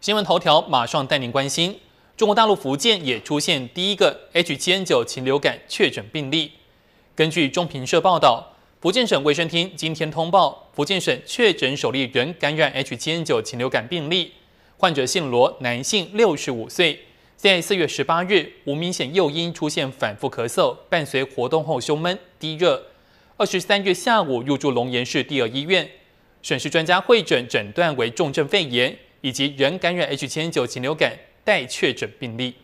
新闻头条马上带您关心，中国大陆福建也出现第一个 H7N9 禽流感确诊病例。根据中评社报道，福建省卫生厅今天通报，福建省确诊首例人感染 H7N9 禽流感病例，患者姓罗，男性，六十五岁，在四月十八日无明显诱因出现反复咳嗽，伴随活动后胸闷、低热。二十三日下午入住龙岩市第二医院，省市专家会诊诊断为重症肺炎。以及原感染 H7N9 禽流感待确诊病例。